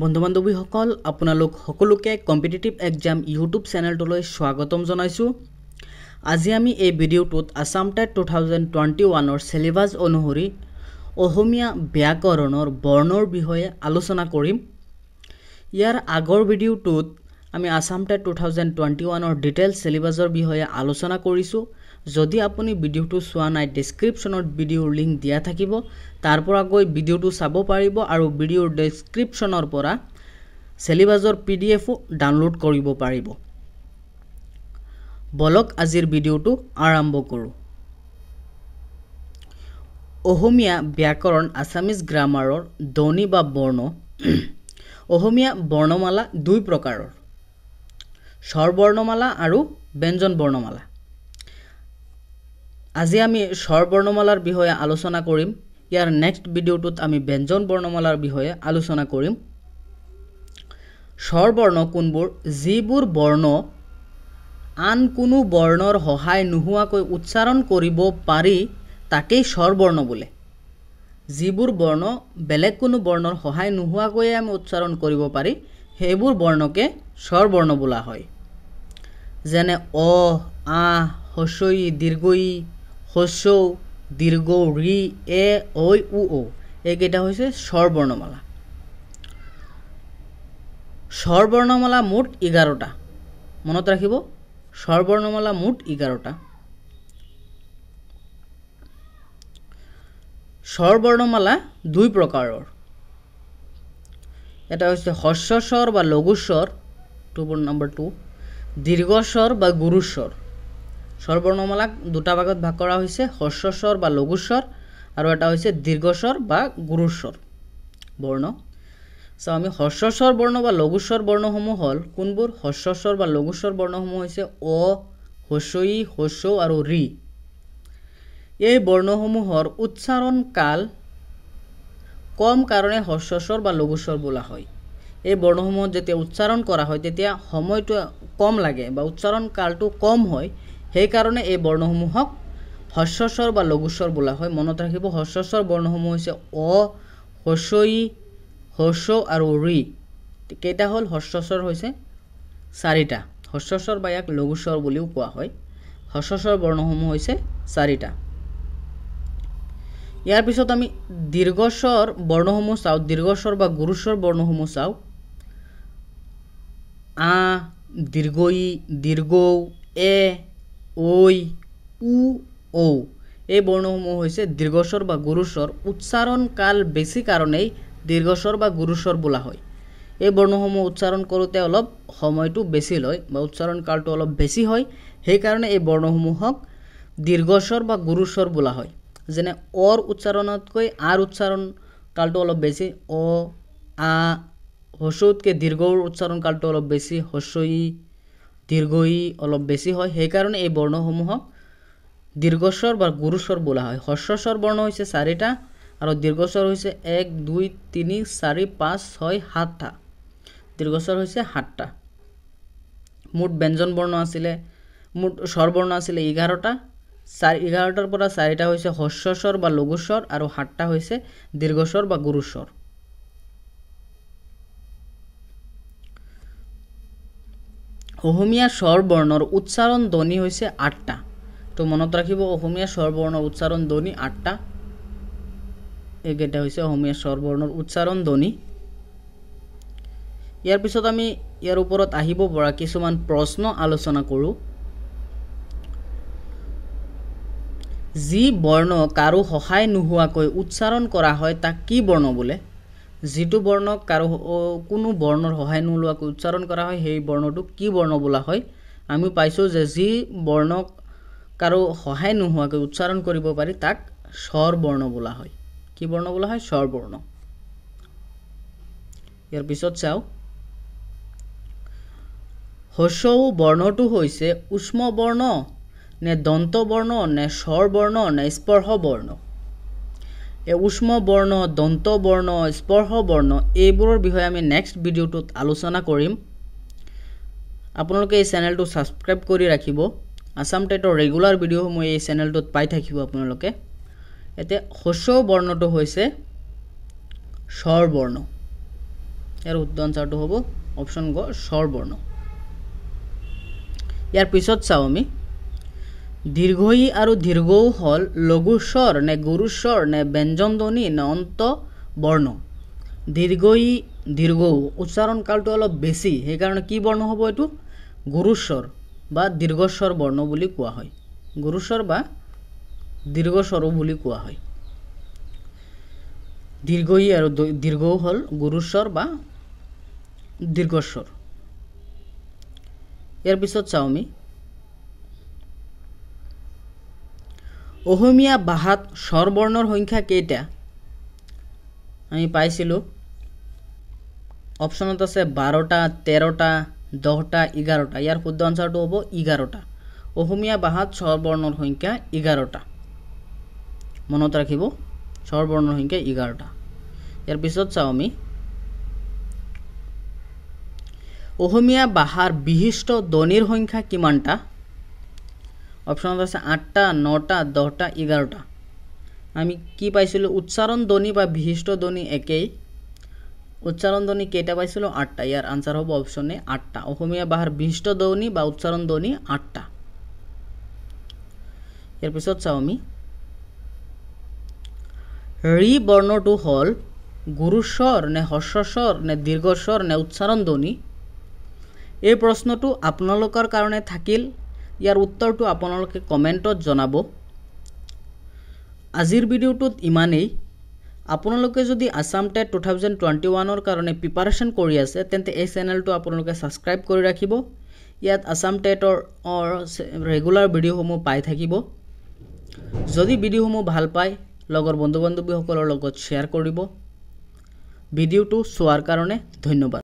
বন্ধু বান্ধৱীসকল আপোনালোক সকলোকে কম্পিটিটিভ এক্সাম ইউটিউব চেনেলটোলৈ স্বাগতম জনাইছোঁ আজি আমি এই ভিডিঅ'টোত Assam TET two thousand twenty ওৱানৰ চিলেবাছ অনুসৰি অসমীয়া ব্যাকৰণৰ বৰ্ণৰ বিষয়ে আলোচনা কৰিম ইয়াৰ আগৰ ভিডিঅ'টোত আমি Assam TET two thousand twenty ওৱানৰ ডিটেইল চিলেবাছৰ বিষয়ে আলোচনা কৰিছোঁ যদি আপুনি ভিডিঅ'টো চোৱা নাই ডেছক্ৰিপশ্যনত ভিডিঅ'ৰ লিংক দিয়া থাকিব তাৰ পৰা গৈ ভিডিঅ'টো চাব পাৰিব আৰু ভিডিঅ'ৰ ডেছক্ৰিপশ্যনৰ পৰা চেলিবাছৰ পি ডি এফো ডাউনলোড কৰিব পাৰিব বলক আজিৰ ভিডিঅ'টো আৰম্ভ কৰোঁ অসমীয়া ব্যাকৰণ আছামিজ গ্ৰামাৰৰ ধ্বনি বা বৰ্ণ অসমীয়া বৰ্ণমালা দুই প্ৰকাৰৰ স্বৰ বৰ্ণমালা আৰু ব্যঞ্জন বৰ্ণমালা আজি আমি স্বৰ বৰ্ণমালাৰ বিষয়ে আলোচনা কৰিম ইয়াৰ নেক্সট ভিডিঅ'টোত আমি ব্যঞ্জন বৰ্ণমালাৰ বিষয়ে আলোচনা কৰিম স্বৰ বৰ্ণ কোনবোৰ যিবোৰ বৰ্ণ আন কোনো বৰ্ণৰ সহায় নোহোৱাকৈ উচ্চাৰণ কৰিব পাৰি তাকেই স্বৰ বৰ্ণ বোলে যিবোৰ বৰ্ণ বেলেগ কোনো বৰ্ণৰ সহায় নোহোৱাকৈয়ে আমি উচ্চাৰণ কৰিব পাৰি সেইবোৰ বৰ্ণকে স্বৰ বৰ্ণ বোলা হয় যেনে অ আ হস্যই দীৰ্ঘয়ী হস্যৌ দীর্ঘ রি এ ঐ উ ও এইকেইটা হৈছে স্বৰবৰ্ণমালা স্বৰবৰ্ণমালা মুঠ এঘাৰটা মনত ৰাখিব স্বৰবৰ্ণমালা মুঠ এঘাৰটা স্বৰবৰ্ণমালা দুই প্ৰকাৰৰ এটা হৈছে হস্যস্বৰ বা লঘুস্বৰ টু নম্বৰ টু দীৰ্ঘস্বৰ বা গুৰুস্বৰ স্বরবর্ণমালাক দুটা ভাগত ভাগ কৰা হৈছে হস্ৰস্বৰ বা লঘুস্বৰ আৰু এটা হৈছে দীৰ্ঘস্বৰ বা গুৰুস্বৰ বৰ্ণ চাওঁ আমি হস্ৰস্বৰ বৰ্ণ বা লঘুস্বৰ বৰ্ণসমূহ হ'ল কোনবোৰ হস্ৰস্বৰ বা লঘুস্বৰ বৰ্ণসমূহ হৈছে অ হস্ৰই হস্ৰ আৰু ৰি এই বৰ্ণসমূহৰ উচ্চাৰণ কাল কম কাৰণে হস্ৰস্বৰ বা লঘুস্বৰ বোলা হয় এই বৰ্ণসমূহত যেতিয়া উচ্চাৰণ কৰা হয় তেতিয়া সময়টো কম লাগে বা উচ্চাৰণ কালটো কম হয় সেইকাৰণে এই বৰ্ণসমূহক হস্যস্বৰ বা লঘুস্বৰ বোলা হয় মনত ৰাখিব হস্যস্বৰ বৰ্ণসমূহ হৈছে অ হস্যই হস্য আৰু ৰি কেইটা হ'ল হস্যস্বৰ হৈছে চাৰিটা হস্যস্বৰ বা ইয়াক লঘুস্বৰ বুলিও কোৱা হয় হস্যস্বৰ বৰ্ণসমূহ হৈছে চাৰিটা ইয়াৰ পিছত আমি দীৰ্ঘস্বৰ বৰ্ণসমূহ চাওঁ দীৰ্ঘস্বৰ বা গুৰুস্বৰ বৰ্ণসমূহ চাওঁ আ দীৰ্ঘ ই দীৰ্ঘ এ ঐ উ ঔ এই বর্ণসমূহ হৈছে দীৰ্ঘস্বৰ বা গুৰুস্বৰ উচ্চাৰণ কাল বেছি কাৰণেই দীৰ্ঘস্বৰ বা গুৰুস্বৰ বোলা হয় এই বৰ্ণসমূহ উচ্চাৰণ কৰোঁতে অলপ সময়টো বেছি লয় বা উচ্চাৰণ কালটো অলপ বেছি হয় সেইকাৰণে এই বৰ্ণসমূহক দীৰ্ঘস্বৰ বা গুৰুস্বৰ বোলা হয় যেনে অৰ উচ্চাৰণতকৈ আৰ উচ্চাৰণ কালটো অলপ বেছি অ আ হস্যতকৈ দীৰ্ঘৰ উচ্চাৰণ কালটো অলপ বেছি হস্য ই দীৰ্ঘই অলপ বেছি হয় সেইকাৰণে এই বৰ্ণসমূহক দীৰ্ঘস্বৰ বা গুৰুস্বৰ বোলা হয় হ্ৰস্বস্বৰ বৰ্ণ হৈছে চাৰিটা আৰু দীৰ্ঘস্বৰ হৈছে এক দুই তিনি চাৰি পাঁচ ছয় সাতটা দীৰ্ঘস্বৰ হৈছে সাতটা মুঠ ব্যঞ্জন বৰ্ণ আছিলে মুঠ স্বৰ বৰ্ণ আছিলে এঘাৰটা চাৰি এঘাৰটাৰ পৰা চাৰিটা হৈছে হস্যস্বৰ বা লঘুস্বৰ আৰু সাতটা হৈছে দীৰ্ঘস্বৰ বা গুৰুস্বৰ অসমীয়া স্বৰ বৰ্ণৰ উচ্চাৰণ ধ্বনি হৈছে আঠটা তো মনত ৰাখিব অসমীয়া স্বৰ বৰ্ণৰ উচ্চাৰণ ধ্বনি আঠটা এইকেইটা হৈছে অসমীয়া স্বৰ বৰ্ণৰ উচ্চাৰণ ধ্বনি ইয়াৰ পিছত আমি ইয়াৰ ওপৰত আহিব পৰা কিছুমান প্ৰশ্ন আলোচনা কৰোঁ যি বৰ্ণ কাৰো সহায় নোহোৱাকৈ উচ্চাৰণ কৰা হয় তাক কি বৰ্ণ বোলে যিটো বৰ্ণক কাৰো কোনো বৰ্ণৰ সহায় নোলোৱাকৈ উচ্চাৰণ কৰা হয় সেই বৰ্ণটোক কি বৰ্ণ বোলা হয় আমি পাইছোঁ যে যি বৰ্ণক কাৰো সহায় নোহোৱাকৈ উচ্চাৰণ কৰিব পাৰি তাক স্বৰ বৰ্ণ বোলা হয় কি বৰ্ণ বোলা হয় স্বৰ বৰ্ণ ইয়াৰ পিছত চাওঁ হস্যৌ বৰ্ণটো হৈছে উষ্ম বৰ্ণ নে দন্ত বৰ্ণ নে স্বৰ বৰ্ণ নে স্পৰ্শ বৰ্ণ এই উষ্ম বৰ্ণ দন্ত বৰ্ণ স্পৰ্শ বৰ্ণ এইবোৰৰ বিষয়ে আমি নেক্সট ভিডিঅ'টোত আলোচনা কৰিম আপোনালোকে এই চেনেলটো ছাবস্ক্ৰাইব কৰি ৰাখিব আছাম টেটৰ ৰেগুলাৰ ভিডিঅ'সমূহ এই চেনেলটোত পাই থাকিব আপোনালোকে এতিয়া হস্য বৰ্ণটো হৈছে স্বৰ বৰ্ণ ইয়াৰ শুদ্ধ আঞ্চাৰটো হ'ব অপশ্যন গ স্বৰ বৰ্ণ ইয়াৰ পিছত চাওঁ আমি দীর্ঘই আৰু দীৰ্ঘও হ'ল লঘুস্বৰ নে গুৰুস্বৰ নে ব্যঞ্জনধ্বনি নে অন্ত বৰ্ণ দীৰ্ঘই দীৰ্ঘও উচ্চাৰণ কালটো অলপ বেছি সেইকাৰণে কি বৰ্ণ হ'ব এইটো গুৰুস্বৰ বা দীৰ্ঘস্বৰ বৰ্ণ বুলি কোৱা হয় গুৰুস্বৰ বা দীৰ্ঘস্বৰো বুলি কোৱা হয় দীৰ্ঘই আৰু দীৰ্ঘও হ'ল গুৰুস্বৰ বা দীৰ্ঘস্বৰ ইয়াৰ পিছত চাওঁ আমি অহমীয়া ভাষাত স্বৰবৰ্ণৰ সংখ্যা কেইটা আমি পাইছিলোঁ অপশ্যনত আছে বাৰটা তেৰটা দহটা এঘাৰটা ইয়াৰ শুদ্ধ আনচাৰটো হ'ব এঘাৰটা অসমীয়া ভাষাত স্বৰবৰ্ণৰ সংখ্যা এঘাৰটা মনত ৰাখিব স্বৰবৰ্ণৰ সংখ্যা এঘাৰটা ইয়াৰ পিছত চাওঁ আমি অসমীয়া ভাষাৰ বিশিষ্ট ধ্বনিৰ সংখ্যা কিমানটা অপশ্যন আছে আটটা নটা দহটা এগারোটা আমি কি পাইছিলোঁ উচ্চারণ ধ্বনি বা বিশিষ্ট ধ্বনি একেই উচ্চারণ ধ্বনি কেইটা পাইছিলোঁ আটটা ইয়াৰ আনচাৰ হ'ব অপশ্যনে আঠটা অসমীয়া বাহাৰ বিশিষ্ট ধ্বনি বা উচ্চাৰণ ধ্বনি আঠটা ইয়াৰ পিছত চাওঁ আমি ৰি বৰ্ণটো হ'ল গুৰুস্বৰ নে হস্ৰস্বৰ নে দীৰ্ঘস্বৰ নে উচ্চাৰণ ধ্বনি এই প্ৰশ্নটো আপোনালোকৰ কাৰণে থাকিল ইয়াৰ উত্তৰটো আপোনালোকে কমেণ্টত জনাব আজিৰ ভিডিঅ'টোত ইমানেই আপোনালোকে যদি Assam TET two thousand twenty ওৱানৰ কাৰণে প্ৰিপাৰেশ্যন কৰি আছে তেন্তে এই চেনেলটো আপোনালোকে ছাবস্ক্ৰাইব কৰি ৰাখিব ইয়াত আছাম টেটৰ ৰেগুলাৰ ভিডিঅ'সমূহ পাই থাকিব যদি ভিডিঅ'সমূহ ভাল পায় লগৰ বন্ধু বান্ধৱীসকলৰ লগত শ্বেয়াৰ কৰিব ভিডিঅ'টো চোৱাৰ কাৰণে ধন্যবাদ